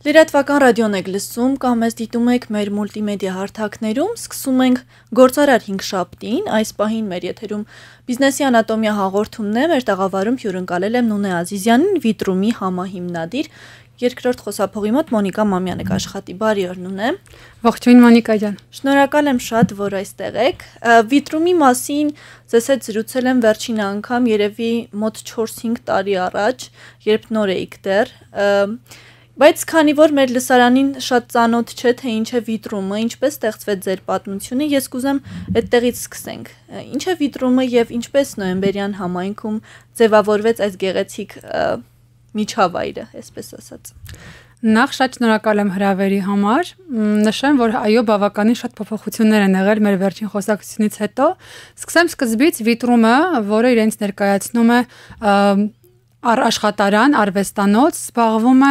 Լրատվական ռադիոն եք լսում կամ ես դիտում եք մեր մուլտիմեդիա հարթակներում, սկսում ենք գործարար 5 շաբթին, այս պահին մեր եթերում բիզնեսի անատոմիա հաղորդումն է, մեր տաղավարում հյուրընկալել եմ Նունե Ազիզյանին, Վիտրումի համահիմնադիր, երկրորդ խոսափողի մոտ Մոնիկա Մամյանը կաշխատի բարի օրնուն է։ Ողջույն Մոնիկա ջան։ Շնորհակալ եմ շատ, որ այստեղ եք։ Վիտրումի մասին ձեզ հետ զրուցել եմ վերջին անգամ, երևի մոտ 4-5 տարի առաջ, երբ նոր էիք դեռ։ Բայց քանի որ մեր լսարանին շատ ծանոթ չէ թե ինչ է վիտրումը, ինչպես ստեղծվեց ձեր պատմությունը, ես կուզեմ այդտեղից սկսենք։ Ինչ է վիտրումը եւ ինչպես նոեմբերյան համայնքում ձևավորվեց այս գեղեցիկ միջավայրը, այսպես ասած։ Նախ շատ շնորհակալ եմ հրավերի համար։ Նշեմ, որ այո, բավականին շատ փոփոխություններ են եղել մեր վերջին խոսակցությունից հետո։ Սկսեմ սկզբից վիտրումը, որը իրենց ներկայացնում է և, Առ աշխատարան արվեստանոց զբաղվում է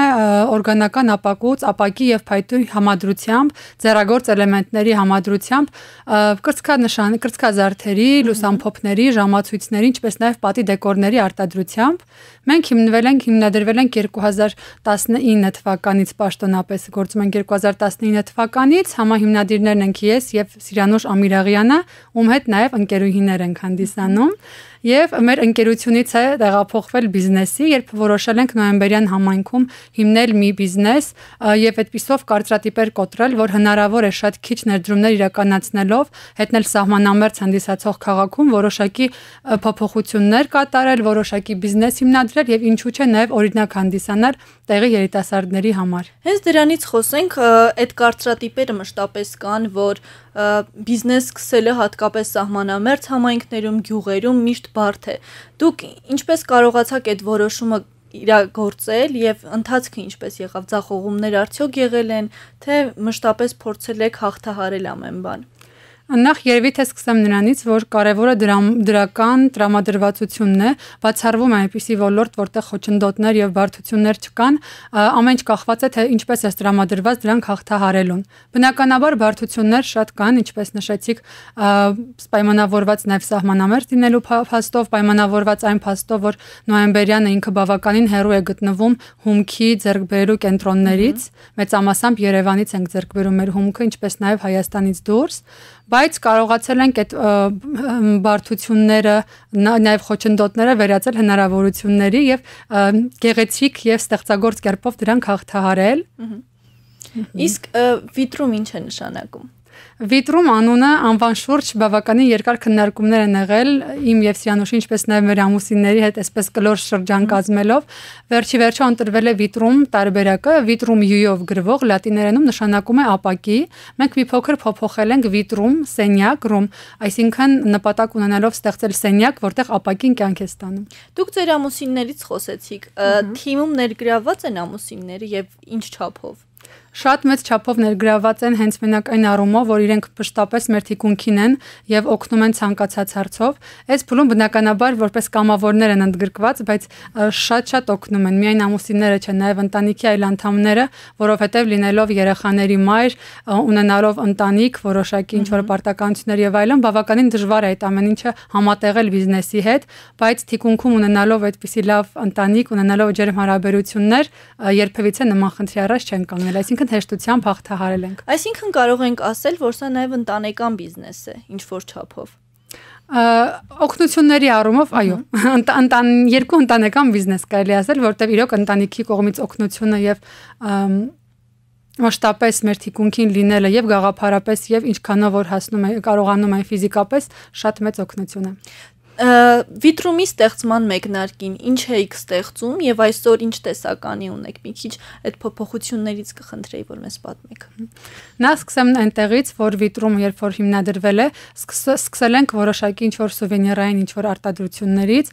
օրգանական ապակուց, ապակի եւ փայտի համադրությամբ, ձեռագործ էլեմենտների համադրությամբ, կրծքանշան, կրծքազարդերի, լուսամփոփների, ժամացույցների, ինչպես նաեւ պատի դեկորների արտադրությամբ։ Մենք հիմնվել ենք, հիմնադրվել ենք 2019 թվականից պաշտոնապես գործում ենք 2019 թվականից, համահիմնադիրներն ենք ես եւ Սիրանոշ Ամիրաղյանը, ում հետ նաեւ ընկերուհիներ ենք հանդիսանում եւ մեր ընկերությունից է տեղափոխվել բիզնեսի, երբ որոշել ենք նոեմբերյան համայնքում հիմնել մի բիզնես եւ այդպիսով կարծրատիպեր կոտրել, որ հնարավոր է շատ քիչ ներդրումներ իրականացնելով հետնել սահմանամերձ հանդիսացող քաղաքում որոշակի փոփոխություններ կատարել, որոշակի բիզնես հիմնադրել եւ ինչու՞ չէ նաեւ օրինակ հանդիսանալ տեղի երիտասարդների համար։ Հենց դրանից խոսենք, այդ կարծրատիպերը մշտապես կան, որ բիզնես սկսելը հատկապես սահմանամերձ համայնքներում, գյուղերում միշտ շատ բարդ է։ Դուք ինչպես կարողացաք այդ որոշումը իրագործել եւ ընթացքը ինչպես եղավ, ցախողումներ արդյոք եղել են, թե մշտապես փորձել եք հաղթահարել ամեն բան։ Նախ երևի թե սկսեմ նրանից, որ կարևորը դրամ, դրական տրամադրվածությունն է, բացառվում է այնպիսի ոլորտ, որտեղ խոչընդոտներ եւ բարդություններ չկան, ամեն ինչ կախված է թե ինչպես է տրամադրված դրանք հաղթահարելուն։ Բնականաբար բարդություններ շատ կան, ինչպես նշեցիք, պայմանավորված նաեւ սահմանամերձ դինելու փաստով, պայմանավորված այն փաստով, որ նոեմբերյանը ինքը բավականին հեռու է գտնվում հումքի ձեռքբերելու կենտրոններից, մեծամասամբ Երևանից ենք ձեռքբերում մեր հումքը, ինչպես նաեւ Հայաստանից դուրս բայց կարողացել ենք այդ բարդությունները, նաև խոչընդոտները վերածել հնարավորությունների եւ գեղեցիկ եւ ստեղծագործ կերպով դրանք հաղթահարել։ Իսկ վիտրում ինչ է նշանակում Վիտրում անունը անվան շուրջ բավականին երկար քննարկումներ են եղել իմ եւ Սիրանուշի ինչպես նաեւ մեր ամուսինների հետ այսպես կլոր շրջան կազմելով վերջի վերջո ընտրվել է Վիտրում տարբերակը Վիտրում յույով գրվող լատիներենում նշանակում է ապակի մենք մի փոքր փոփոխել ենք Վիտրում սենյակ ռում այսինքն նպատակ ունենալով ստեղծել սենյակ որտեղ ապակին կյանք է ստանում Դուք ձեր ամուսիններից խոսեցիք թիմում ներգրաված են ամուսինները եւ ինչ չափով շատ մեծ չափով ներգրաված են հենց մենակ այն առումով, որ իրենք պշտապես մեր թիկունքին են եւ օգնում են ցանկացած հարցով։ Այս փուլում բնականաբար որպես կամավորներ են ընդգրկված, բայց շատ-շատ օգնում են միայն ամուսինները չէ, նաեւ ընտանիքի այլ անդամները, որովհետեւ լինելով երեխաների մայր, ունենալով ընտանիք, որոշակի ինչ-որ պարտականություններ եւ այլն, բավականին դժվար է այդ ամեն ինչը համատեղել բիզնեսի հետ, բայց թիկունքում ունենալով այդպիսի լավ ընտանիք, ունենալով ջերմ հարաբերություններ, երբևիցե նման խնդրի առաջ չեն կանգնել, այսինքն շատ հեշտությամբ հաղթահարել ենք։ Այսինքն կարող ենք ասել, որ սա նաև ընտանեկան բիզնես է, ինչ որ չափով։ Օգնությունների առումով, այո, ընտան երկու ընտանեկան բիզնես կարելի ասել, որտեղ իրոք ընտանիքի կողմից օգնությունը եւ մասշտաբես մեր թիկունքին լինելը եւ գաղափարապես եւ ինչքանով որ հասնում է կարողանում այն ֆիզիկապես շատ մեծ օգնություն է վիտրումի ստեղծման մեկնարկին ինչ էիք ստեղծում եւ այսօր ինչ տեսականի ունեք։ Մի քիչ այդ փոփոխություններից կխնդրեի, որ մեզ պատմեք։ Նա սկսեմ այնտեղից, որ վիտրում երբ որ հիմնադրվել է, սկսել ենք որոշակի ինչ որ սուվենիրային ինչ որ արտադրություններից,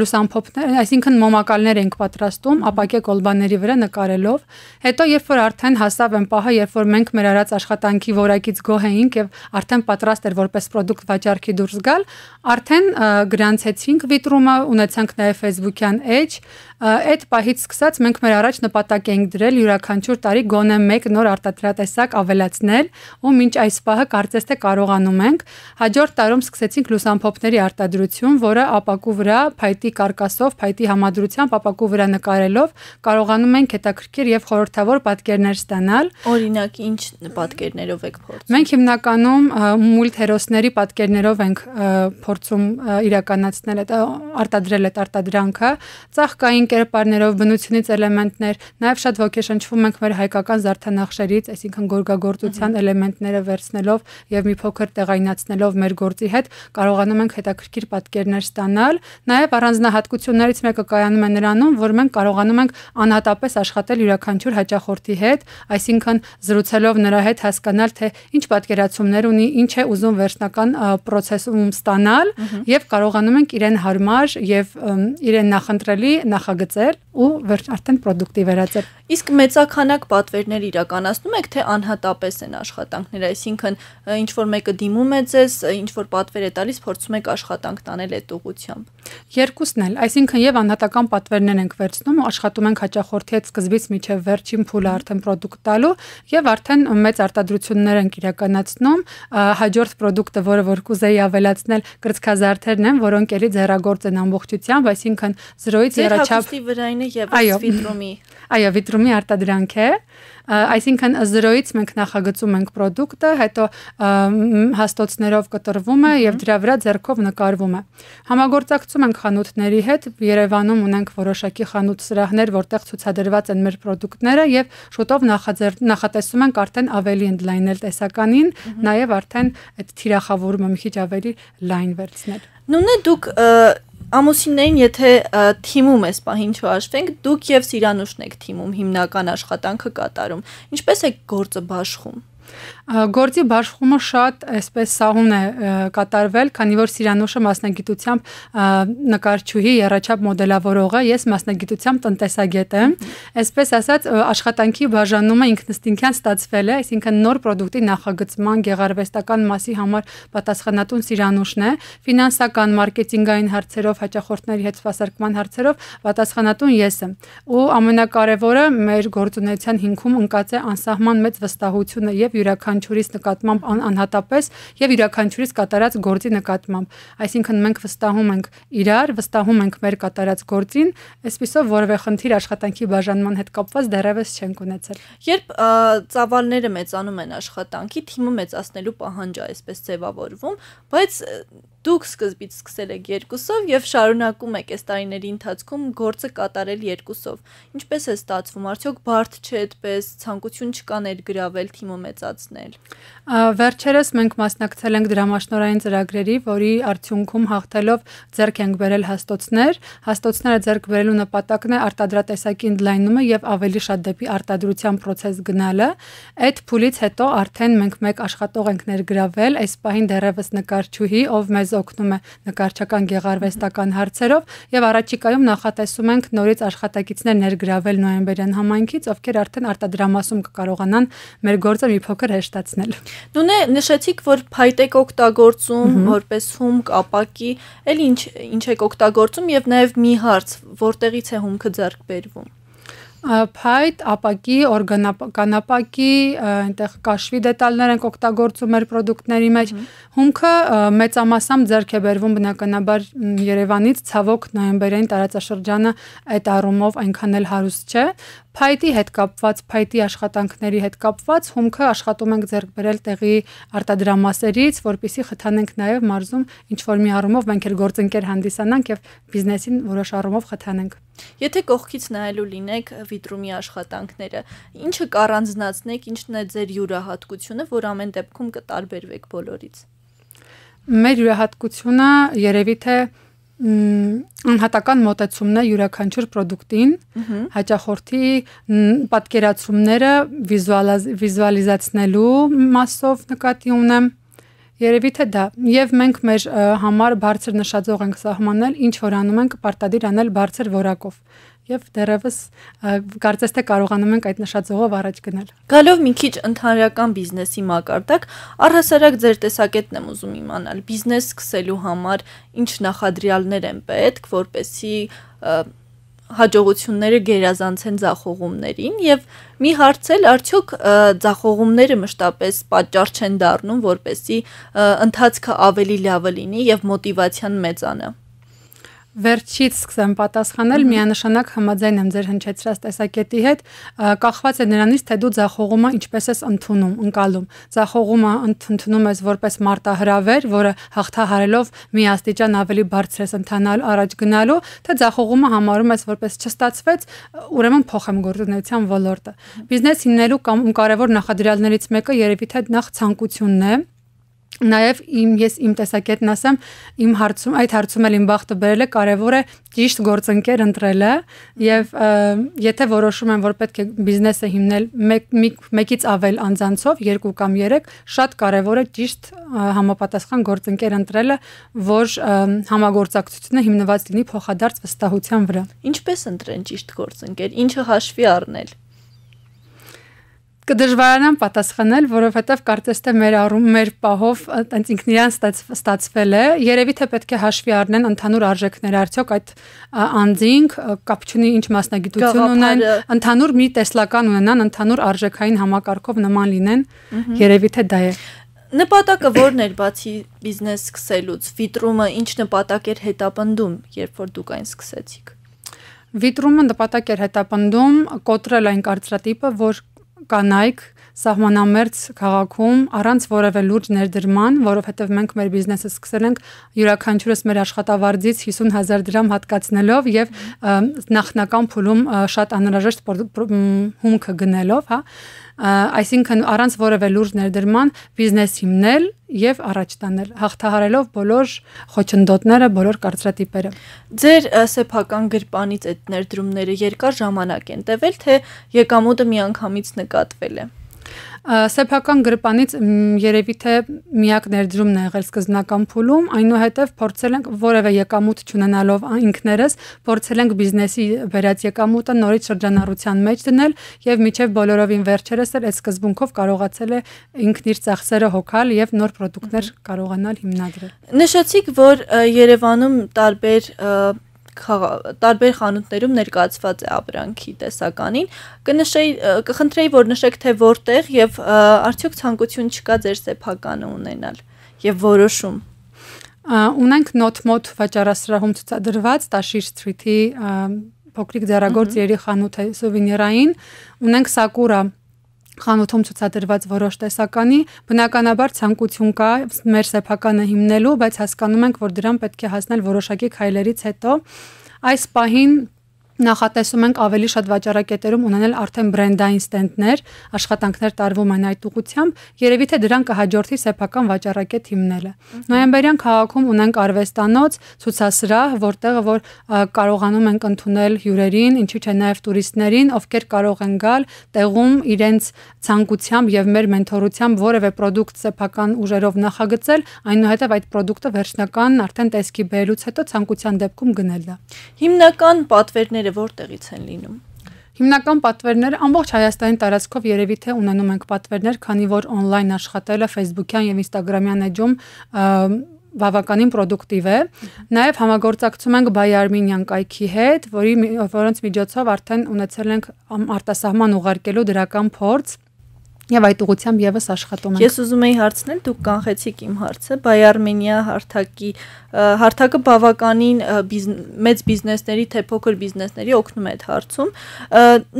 լուսամփոփներ, այսինքն մոմակալներ ենք պատրաստում ապակե կոլբաների վրա նկարելով։ Հետո երբ որ արդեն հասավ այն պահը, երբ որ մենք մեր արած աշխատանքի որակից գոհ էինք եւ արդեն պատրաստ էր որպես product վաճառքի դուրս գալ, արդեն գրանցեցինք վիտրումը, ունեցանք նաև Facebook-յան էջ, այդ պահից սկսած մենք մեր առաջ նպատակ ենք դրել յուրաքանչյուր տարի գոնե 1 նոր արտադրատեսակ ավելացնել, ու մինչ այս պահը կարծես թե կարողանում ենք։ Հաջորդ տարում սկսեցինք լուսամփոփների արտադրություն, որը ապակու վրա փայտի կարկասով, փայտի համադրությամբ ապակու վրա նկարելով կարողանում ենք հետաքրքիր եւ խորհրդավոր պատկերներ ստանալ։ Օրինակ, ինչ պատկերներով եք փորձում։ Մենք հիմնականում մուլտ հերոսների պատկերներով ենք փորձում իրականացնել այդ արտադրել այդ արտադրանքը, ցաղկային կերպարներով բնությունից էլեմենտներ, նաև շատ ոգեշնչվում ենք մեր հայկական զարդանախշերից, այսինքն գորգագործության էլեմենտները վերցնելով եւ մի փոքր տեղայնացնելով մեր գործի հետ կարողանում ենք հետաքրքիր պատկերներ ստանալ, նաև առանձնահատկություններից մեկը կայանում է նրանում, որ մենք կարողանում ենք անհատապես աշխատել յուրաքանչյուր հաճախորդի հետ, այսինքն զրուցելով նրա հետ հասկանալ, թե ինչ պատկերացումներ ունի, ինչ է ուզում վերջնական պրոցեսում ստանալ եւ կարողանում ենք իրեն հարմար եւ իրեն նախընտրելի նախագծել ու վերջ արդեն ապրանքի վերածել Իսկ մեծականակ պատվերներ իրականացնում եք, թե անհատապես են աշխատանքները, այսինքն ինչ որ մեկը դիմում է ձեզ, ինչ որ պատվեր է տալիս, փորձում եք աշխատանք տանել այդ ուղությամբ։ Երկուսն էլ, այսինքն եւ անհատական պատվերներ ենք վերցնում, աշխատում ենք հաճախորդի հետ սկզբից միջև վերջին փուլը արդեն product տալու եւ արդեն մեծ արտադրություններ ենք իրականացնում, հաջորդ product-ը, որը որ կուզեի ավելացնել, կրծքազարդերն են, որոնք էլի ձեռագործ են ամբողջությամբ, այսինքն 0-ից վերջապ։ Ձեր հագուստի վրայինը եւս վիտրումի։ Այո, վիտրում կոչվում է արտադրանք է, այսինքն 0-ից մենք նախագծում ենք product-ը, հետո հաստոցներով կտրվում է եւ դրա վրա ձեռքով նկարվում է։ Համագործակցում ենք խանութների հետ, Երևանում ունենք որոշակի խանութ սրահներ, որտեղ ցուցադրված են մեր product-ները եւ շուտով նախատեսում ենք արդեն ավելի ընդլայնել տեսականին, նաեւ արդեն այդ թիրախավորումը մի քիչ ավելի լայն վերցնել։ Նույնը դուք ամուսիններին, եթե թիմում ես պահին չհաշվենք, դուք եւ Սիրանուշն եք թիմում հիմնական աշխատանքը կատարում։ Ինչպես է գործը բաշխում։ Գործի բաշխումը շատ այսպես սահուն է կատարվել, քանի որ Սիրանուշը մասնագիտությամբ նկարչուհի, երաչապ մոդելավորող է, ես մասնագիտությամբ տնտեսագետ եմ։ Այսպես ասած, աշխատանքի բաժանումը ինքնստինքյան ստացվել է, այսինքն նոր ապրանքի նախագծման գեղարվեստական մասի համար պատասխանատուն Սիրանուշն է, ֆինանսական, մարքեթինգային հարցերով, հաճախորդների հետ սպասարկման հարցերով պատասխանատուն ես եմ։ Ու ամենակարևորը մեր գործունեության հիմքում ընկած է անսահման մեծ վստահությունը եւ յուրաքանչյուր յուրաքանչյուրիս նկատմամբ ան, անհատապես եւ յուրաքանչյուրիս կատարած գործի նկատմամբ։ Այսինքն մենք վստահում ենք իրար, վստահում ենք մեր կատարած գործին, այսպիսով որևէ խնդիր աշխատանքի բաժանման հետ կապված դեռևս չենք ունեցել։ Երբ ծավալները մեծանում են աշխատանքի, թիմը մեծացնելու պահանջ է այսպես ձևավորվում, բայց Դուք սկզբից սկսել եք երկուսով եւ շարունակում եք այս տարիների ընթացքում գործը կատարել երկուսով։ Ինչպես է ստացվում, արդյոք բարդ չէ այդպես ցանկություն չկա ներգրավել թիմը մեծացնել։ Վերջերս մենք մասնակցել ենք դրամաշնորային ծրագրերի, որի արդյունքում հաղթելով ձեռք ենք բերել հաստոցներ։ Հաստոցները ձեռք բերելու նպատակն է արտադրատեսակի ընդլայնումը եւ ավելի շատ դեպի արտադրության process գնալը։ Այդ փուլից հետո արդեն մենք մեկ աշխատող ենք ներգրավել, այս պահին դեռևս նկարչուհի, ով մեզ մեզ օգնում է նկարչական գեղարվեստական հարցերով եւ առաջիկայում նախատեսում ենք նորից աշխատակիցներ ներգրավել նոյեմբերյան համայնքից, ովքեր արդեն արտադրամասում կկարողանան մեր գործը մի փոքր հեշտացնել։ Դունե նշեցիք, որ փայտեք օգտագործում որպես հումք, ապակի, այլ ինչ ինչ եք օգտագործում եւ նաեւ մի հարց, որտեղից է հումքը ձեռք բերվում։ Pyth, ապակի, օրգանապակի, այնտեղ կաշվի դետալներ ենք օգտագործում մեր product-ների մեջ։ Հումքը մեծամասամբ ձեռք է բերվում բնականաբար Երևանից, ցավոք նոյեմբերային տարածաշրջանը այդ առումով այնքան էլ հարուստ չէ, Python-ի հետ կապված, Python-ի աշխատանքների հետ կապված հումքը աշխատում ենք ձեռք բերել տեղի արտադրամասերից, որpիսի խթանենք նաև մարզում ինչ որ մի առումով մենք էլ գործընկեր հանդիսանանք եւ բիզնեսին որոշ առումով խթանենք։ Եթե կողքից նայելու լինեք Vitrumi աշխատանքները, ինչը կառանձնացնեք, ինչն է ձեր յուրահատկությունը, որ ամեն դեպքում կտարբերվեք բոլորից։ Մեր յուրահատկությունը երևի թե դե անհատական մոտեցումն է յուրաքանչյուր product-ին, հաճախորդի պատկերացումները վիզուալիզացնելու մասով նկատի ունեմ Երևի թե դա եւ մենք մեր համար բարձր նշաձող ենք սահմանել, ինչ որ անում ենք պարտադիր անել բարձր որակով եւ դեռևս կարծես թե կարողանում ենք այդ նշաձողով առաջ գնալ։ Գալով մի քիչ ընդհանրական բիզնեսի մակարդակ, առհասարակ ձեր տեսակետն եմ ուզում իմանալ։ Բիզնես սկսելու համար ինչ նախադրյալներ են պետք, որպեսի և, հաջողությունները գերազանցեն ցախողումներին եւ մի հարց էլ արդյոք ցախողումները մշտապես պատճառ չեն դառնում որպեսի ընթացքը ավելի լավը լինի եւ մոտիվացիան մեծանա Վերջից սկսեմ պատասխանել, միանշանակ համաձայն եմ ձեր հնչեցրած տեսակետի հետ, կախված է նրանից, թե դու ցախողումը ինչպես ես ընդունում, ընկալում։ Ցախողումը ընդունում ես որպես մարտահրավեր, որը հաղթահարելով մի աստիճան ավելի բարձր ես ընթանալ առաջ գնալու, թե ցախողումը համարում ես որպես չստացվեց, ուրեմն փոխեմ գործունեության ոլորտը։ Բիզնես հիմնելու կամ կարևոր նախադրյալներից մեկը երևի թե նախ ցանկությունն է, Նաև իմ ես իմ տեսակետն ասեմ, իմ հարցում այդ հարցում էլ իմ բախտը բերել է, կարևոր է ճիշտ գործընկեր ընտրելը եւ եթե որոշում եմ, որ պետք է բիզնեսը հիմնել մեկ մեկից ավել անձանցով, երկու կամ երեք, շատ կարևոր է ճիշտ համապատասխան գործընկեր ընտրելը, որ համագործակցությունը հիմնված լինի փոխադարձ վստահության վրա։ Ինչպես ընտրեն ճիշտ գործընկեր, ինչը հաշվի առնել կդժվարանան պատասխանել, որովհետև կարծես թե մեր առում մեր պահով այնց ինքն իրան ստացվել է։ Երևի թե պետք է հաշվի առնեն ընդհանուր արժեքները, արդյոք այդ անձինք կապ չունի ինչ մասնագիտություն ունեն, ընդհանուր մի տեսլական ունենան, ընդհանուր արժեքային համակարգով նման լինեն։ Երևի թե դա է։ Նպատակը ո՞րն էր բացի բիզնես սկսելուց։ Վիտրումը ինչ նպատակ էր հետապնդում, երբ որ դուք այն սկսեցիք։ Վիտրումը նպատակ էր հետապնդում կոտրել այն կարծրատիպը, որ կանայք սահմանամերձ քաղաքում առանց որևէ լուրջ ներդրման, որովհետև մենք մեր բիզնեսը սկսել ենք յուրաքանչյուրս մեր աշխատավարձից 50000 դրամ հատկացնելով եւ նախնական փուլում շատ անհրաժեշտ հումքը գնելով, հա այսինքն առանց որևէ լուրջ ներդրման բիզնես հիմնել եւ առաջ տանել հաղթահարելով բոլոր խոչընդոտները, բոլոր կարծրատիպերը։ Ձեր սեփական գրպանից այդ ներդրումները երկար ժամանակ են տևել, թե եկամուտը միանգամից նկատվել է։ Սեփական գրպանից երևի թե միակ ներդրումն է եղել սկզբնական փուլում, այնուհետև փորձել ենք որևէ եկամուտ չունենալով ինքներս, փորձել ենք բիզնեսի վերած եկամուտը նորից շրջանառության մեջ դնել եւ միջև բոլորովին վերջերս էլ այդ սկզբունքով կարողացել է ինքն իր ծախսերը հոգալ եւ նոր product-ներ կարողանալ հիմնադրել։ Նշեցիք, որ Երևանում տարբեր և, տարբեր խանութներում ներկայացված է ապրանքի տեսականին, կնշեի կխնդրեի, որ նշեք թե որտեղ եւ արդյոք ցանկություն չկա ձեր սեփականը ունենալ եւ որոշում ունենք նոթմոթ վաճառասրահում ցուցադրված Տաշիր Street-ի փոքրիկ ձեռագործ երիխանութ է սովինիրային, ունենք Սակուրա խանութում ցուցադրված որոշ տեսականի, բնականաբար ցանկություն կա մեր սեփականը հիմնելու, բայց հասկանում ենք, որ դրան պետք է հասնել որոշակի քայլերից հետո։ Այս պահին նախատեսում ենք ավելի շատ վաճառակետերում ունենալ արդեն բրենդային ստենդներ, աշխատանքներ տարվում են այդ ուղությամբ, երևի թե դրան կհաջորդի սեփական վաճառակետ հիմնելը։ Նոյեմբերյան քաղաքում ունենք արվեստանոց, ցուցասրահ, որտեղ որ կարողանում ենք ընդունել հյուրերին, ինչի՞ չէ նաև տուրիստերին, ովքեր կարող են գալ տեղում իրենց ցանկությամբ եւ մեր մենթորությամբ որևէ product սեփական ուժերով նախագծել, այնուհետեւ այդ product-ը վերջնական արդեն տեսքի բերելուց հետո ցանկության դեպքում գնել դա։ Հիմնական պատվերները պատվերը որտեղից են լինում։ Հիմնական պատվերները ամբողջ Հայաստանի տարածքով երևի թե ունենում ենք պատվերներ, քանի որ on-line աշխատելը Facebook-յան եւ Instagram-յան էջում բավականին պրոդուկտիվ է։ Նաև համագործակցում ենք Buy Armenian կայքի հետ, որի որոնց միջոցով արդեն ունեցել ենք արտասահման ուղարկելու դրական փորձ, Եվ այդ ուղությամբ եւս աշխատում ենք։ Ես ուզում եի հարցնել, դուք կանխեցիք իմ հարցը, բայ Արմենիա հարթակի հարթակը բավականին մեծ բիզնեսների թե փոքր բիզնեսների օգնում է այդ հարցում։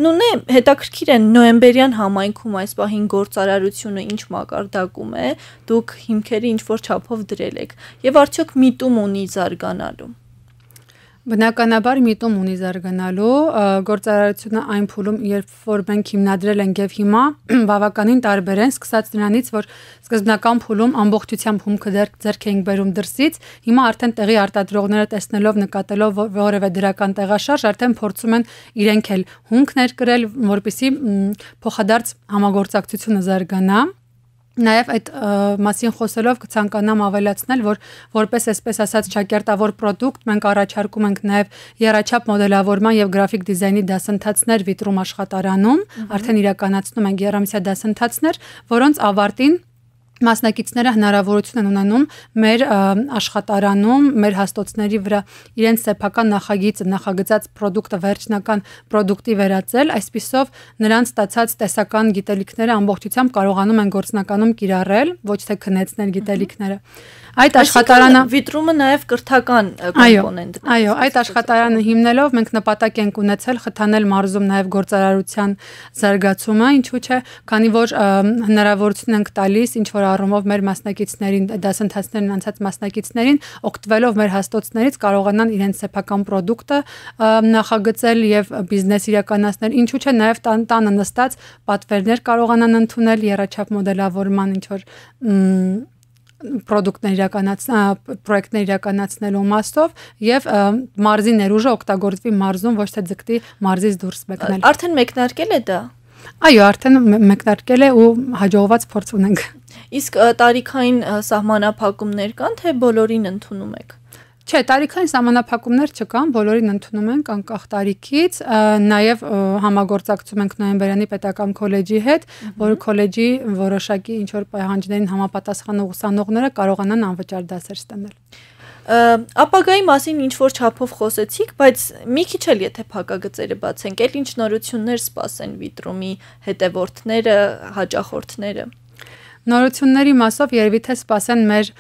Նույնը հետաքրքիր է նոեմբերյան համայնքում այս պահին գործարարությունը ինչ մակարդակում է, դուք հիմքերը ինչ որ չափով դրել եք։ Եվ արդյոք միտում ունի զարգանալու։ Բնականաբար միտում ունի զարգանալու գործարարությունը այն փուլում, երբ որ մենք հիմնադրել ենք եւ հիմա բավականին տարբեր են, սկսած նրանից, որ սկզբնական փուլում ամբողջությամբ հումքը ձեր ձեռք էինք բերում դրսից, հիմա արդեն տեղի արտադրողները տեսնելով, նկատելով որևէ դրական տեղաշարժ, արդեն փորձում են իրենք էլ հումքներ կրել, որպիսի փոխադարձ համագործակցությունը զարգանա։ Նաև այդ մասին խոսելով կցանկանամ ավելացնել, որ որպես այսպես ասած ճակերտավոր product մենք առաջարկում ենք նաև երաչափ մոդելավորման եւ գրաֆիկ դիզայնի դասընթացներ Vitrum աշխատարանում, արդեն իրականացնում ենք երամսյա դասընթացներ, որոնց ավարտին մասնակիցները հնարավորություն են ունենում մեր աշխատարանում, մեր հաստոցների վրա իրենց սեփական նախագիծը, նախագծած ապրանքը վերջնական ապրանքի վերածել, այսписով նրանց ստացած տեսական գիտելիքները ամբողջությամբ կարողանում են գործնականում կիրառել, ոչ թե քնեցնել գիտելիքները։ Այդ աշխատարանը վիտրումը նաև կրթական կոմպոնենտ է։ Այո, այդ աշխատարանը հիմնելով մենք նպատակ ենք ունեցել խթանել մարզում նաև գործարարության զարգացումը, ինչու՞ չէ, քանի որ հնարավորություն ենք տալիս ինչ որ առումով մեր մասնակիցներին, դասընթացներին անցած մասնակիցներին օգտվելով մեր հաստոցներից կարողանան իրենց սեփական ապրանքը նախագծել եւ բիզնես իրականացնել։ Ինչու՞ չէ նաեւ տան տանը նստած պատվերներ կարողանան ընդունել երաչափ մոդելավորման ինչ որ product-ներ իրականաց պրոյեկտներ իրականացնելու մասով եւ մարզի ներուժը օգտագործվի մարզում ոչ թե ձգտի մարզից դուրս մեկնել։ Արդեն մեկնարկել է դա։ Այո, արդեն մեկնարկել է ու հաջողված փորձ ունենք։ Իսկ տարիքային սահմանափակումներ կան, թե բոլորին ընդունում եք։ Չէ, տարիքային սահմանափակումներ չկան, բոլորին ընդունում ենք անկախ տարիքից, նաև համագործակցում ենք Նոյեմբերյանի Պետական Քոլեջի հետ, որը քոլեջի որոշակի ինչ որ պահանջներին համապատասխան ուսանողները կարողանան անվճար դասեր ստանալ ապագայի մասին ինչ որ չափով խոսեցիք, բայց մի քիչ էլ եթե փակագծերը բացենք, այլ ինչ նորություններ սպասեն Վիտրումի հետևորդները, հաճախորդները։ Նորությունների մասով երևի թե սպասեն մեր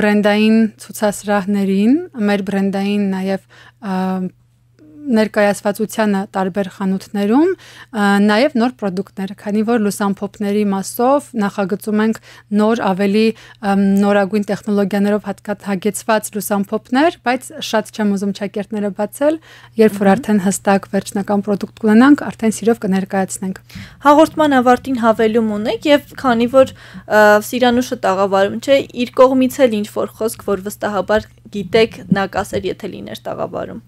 բրենդային ցուցասրահներին, մեր բրենդային նաև ներկայացվածությանը տարբեր խանութներում, նաև նոր ապրանքներ, քանի որ լուսամփոփների մասով նախագծում ենք նոր ավելի նորագույն տեխնոլոգիաներով հատկացված լուսամփոփներ, բայց շատ չեմ ուզում ճակերտները բացել, երբ որ արդեն հստակ վերջնական ապրանք կունենանք, արդեն սիրով կներկայացնենք։ Հաղորդման ավարտին հավելում ունեք եւ քանի որ Սիրանուշը տաղավարում չէ, իր կողմից էլ ինչ որ խոսք, որ վստահաբար գիտեք, նա կասեր, եթե լիներ տաղավարում։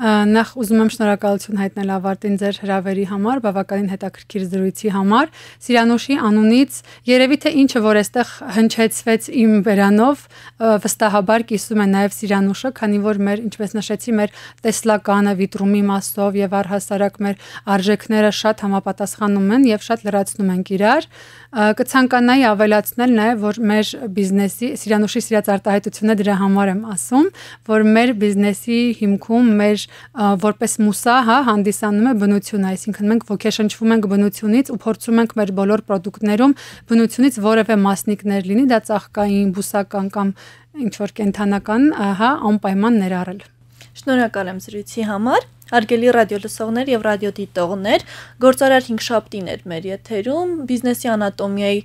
Նախ ուզում եմ շնորհակալություն հայտնել ավարտին ձեր հրավերի համար, բավականին հետաքրքիր զրույցի համար։ Սիրանուշի անունից երևի թե ինչը որ այստեղ հնչեցվեց իմ վերանով, վստահաբար կիսում է նաև Սիրանուշը, քանի որ մեր, ինչպես նշեցի, մեր տեսլականը վիտրումի մասով եւ առհասարակ մեր արժեքները շատ համապատասխանում են եւ շատ լրացնում են իրար։ Կցանկանայի ավելացնել նաև որ մեր բիզնեսի Սիրանուշի սիրած արտահայտությունը դրա համար եմ ասում, որ մեր բիզնեսի հիմքում մեր որպես մուսա, հա, հանդիսանում է բնությունը, այսինքն մենք ոգեշնչվում ենք բնությունից ու փորձում ենք մեր բոլոր ապրանքներում բնությունից որևէ մասնիկներ լինի, դա ծաղկային, բուսական կամ ինչ որ կենթանական, հա, անպայման ներառել։ Շնորհակալ եմ զրույցի համար։ Արգելի ռադիոլսողներ եւ ռադիոդիտողներ, գործարար 5 շաբթին էր մեր եթերում բիզնեսի անատոմիայի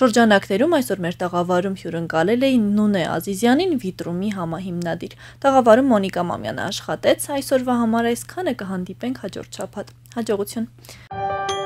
շրջանակներում այսօր մեր տաղավարում հյուրընկալել էին Նունե Ազիզյանին Վիտրումի համահիմնադիր։ Տաղավարում Մոնիկա Մամյանը աշխատեց։ Այսօրվա համար այսքանը կհանդիպենք հաջորդ շաբաթ։ Հաջողություն։ Ա